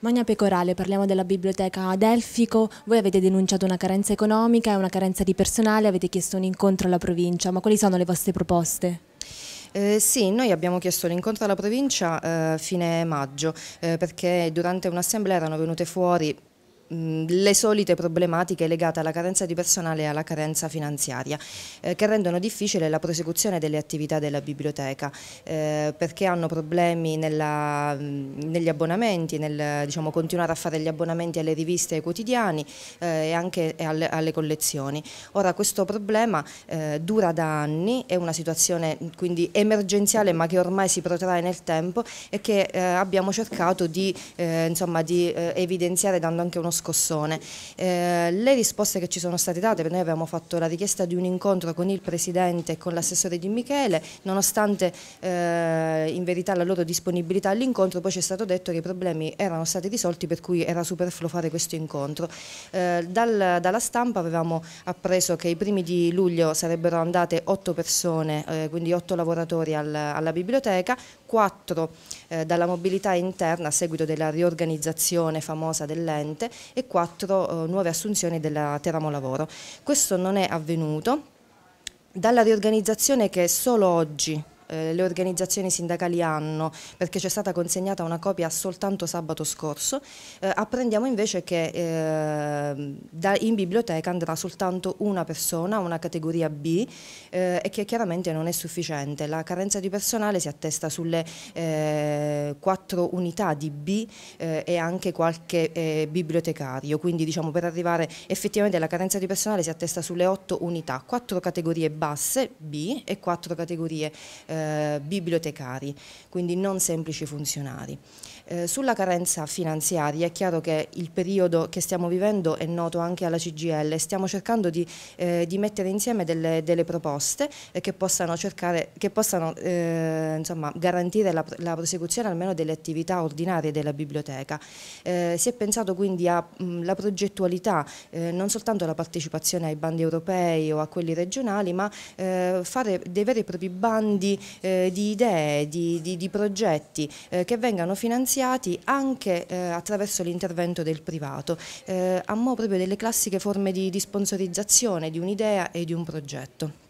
Magna Pecorale, parliamo della biblioteca Adelfico. Voi avete denunciato una carenza economica e una carenza di personale, avete chiesto un incontro alla provincia, ma quali sono le vostre proposte? Eh, sì, noi abbiamo chiesto l'incontro alla provincia eh, fine maggio eh, perché durante un'assemblea erano venute fuori le solite problematiche legate alla carenza di personale e alla carenza finanziaria eh, che rendono difficile la prosecuzione delle attività della biblioteca eh, perché hanno problemi nella, negli abbonamenti, nel diciamo, continuare a fare gli abbonamenti alle riviste ai quotidiani eh, e anche alle, alle, collezioni. Ora questo problema eh, dura da anni, è una situazione quindi emergenziale ma che ormai si protrae nel tempo e che eh, abbiamo cercato di, eh, insomma, di evidenziare dando anche uno scossone. Eh, le risposte che ci sono state date, noi abbiamo fatto la richiesta di un incontro con il Presidente e con l'assessore Di Michele, nonostante eh, in verità la loro disponibilità all'incontro, poi ci è stato detto che i problemi erano stati risolti per cui era superfluo fare questo incontro. Eh, dal, dalla stampa avevamo appreso che i primi di luglio sarebbero andate otto persone, eh, quindi otto lavoratori al, alla biblioteca, 4 eh, dalla mobilità interna a seguito della riorganizzazione famosa dell'ente e 4 eh, nuove assunzioni della Teramo Lavoro. Questo non è avvenuto dalla riorganizzazione che solo oggi eh, le organizzazioni sindacali hanno, perché ci è stata consegnata una copia soltanto sabato scorso, eh, apprendiamo invece che eh, da, in biblioteca andrà soltanto una persona, una categoria B, eh, e che chiaramente non è sufficiente. La carenza di personale si attesta sulle eh, quattro unità di B e anche qualche bibliotecario, quindi diciamo per arrivare effettivamente alla carenza di personale si attesta sulle otto unità, quattro categorie basse B e quattro categorie eh, eh, bibliotecari, quindi non semplici funzionari. Eh, sulla carenza finanziaria è chiaro che il periodo che stiamo vivendo è noto anche alla CGL, stiamo cercando di, eh, di mettere insieme delle, delle proposte eh, che possano, cercare, che possano eh, insomma, garantire la, la, prosecuzione almeno delle attività ordinarie della biblioteca. si è pensato quindi alla mm, progettualità, non soltanto alla partecipazione ai bandi europei o a quelli regionali, ma fare dei veri e propri bandi eh, di idee, di, di, di progetti eh, che vengano finanziati anche eh, attraverso l'intervento del privato, eh, a mo' proprio delle classiche forme di, di sponsorizzazione di un'idea e di un progetto.